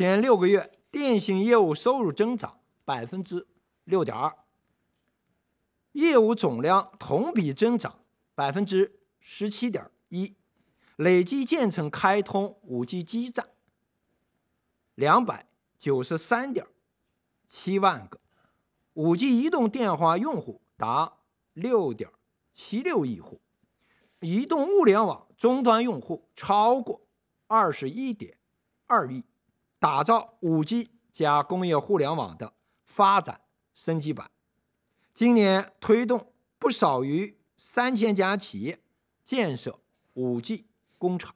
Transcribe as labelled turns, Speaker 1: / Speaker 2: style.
Speaker 1: 前六个月，电信业务收入增长百分之六点二，业务总量同比增长百分之十七点一，累计建成开通 5G 基站两百九十三点七万个，5G 移动电话用户达六点七六亿户，移动物联网终端用户超过二十一点二亿。打造五 G 加工业互联网的发展升级版，今年推动不少于三千家企业建设五 G 工厂。